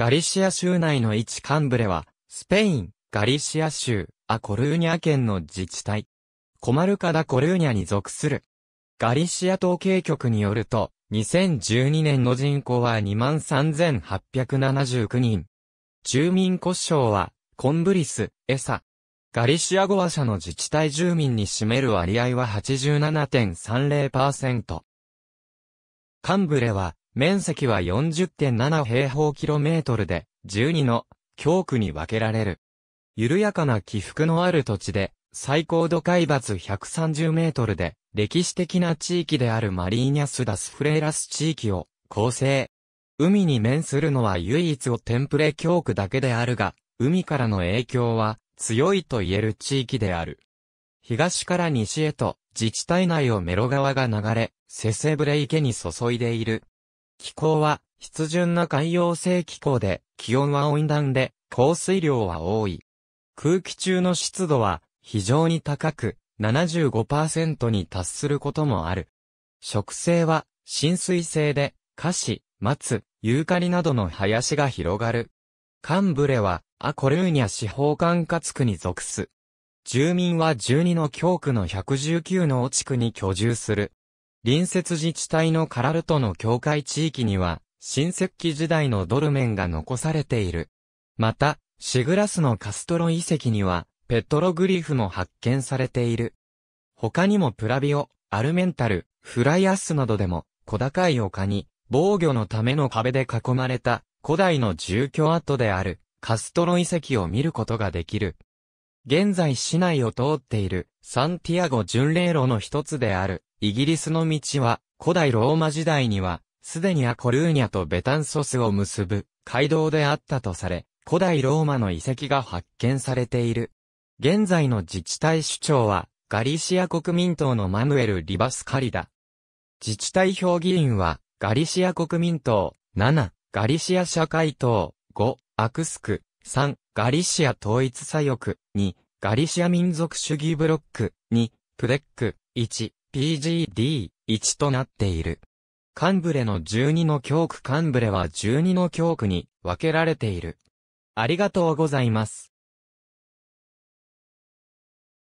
ガリシア州内の一カンブレは、スペイン、ガリシア州、アコルーニャ県の自治体。コマルカダ・コルーニャに属する。ガリシア統計局によると、2012年の人口は23,879人。住民故障は、コンブリス、エサ。ガリシア語話者の自治体住民に占める割合は87.30%。カンブレは、面積は40.7平方キロメートルで、12の教区に分けられる。緩やかな起伏のある土地で、最高度海抜130メートルで、歴史的な地域であるマリーニャス・ダス・フレーラス地域を構成。海に面するのは唯一をテンプレ教区だけであるが、海からの影響は強いと言える地域である。東から西へと自治体内をメロ川が流れ、セセブレ池に注いでいる気候は、湿潤な海洋性気候で、気温は温暖で、降水量は多い。空気中の湿度は、非常に高く、75%に達することもある。植生は、浸水性で、菓子、松、ユーカリなどの林が広がる。カンブレは、アコルーニャ司法管轄区に属す。住民は12の教区の119の地区に居住する。隣接自治体のカラルトの境界地域には、新石器時代のドルメンが残されている。また、シグラスのカストロ遺跡には、ペトログリフも発見されている。他にもプラビオ、アルメンタル、フライアスなどでも、小高い丘に、防御のための壁で囲まれた、古代の住居跡である、カストロ遺跡を見ることができる。現在市内を通っている、サンティアゴ巡礼路の一つである、イギリスの道は、古代ローマ時代には、すでにアコルーニャとベタンソスを結ぶ街道であったとされ、古代ローマの遺跡が発見されている。現在の自治体首長は、ガリシア国民党のマヌエル・リバスカリだ。自治体評議員は、ガリシア国民党、7、ガリシア社会党、5、アクスク、3、ガリシア統一左翼、2、ガリシア民族主義ブロック、2、プレック、1、PGD1 となっている。カンブレの12の教区カンブレは12の教区に分けられている。ありがとうございます。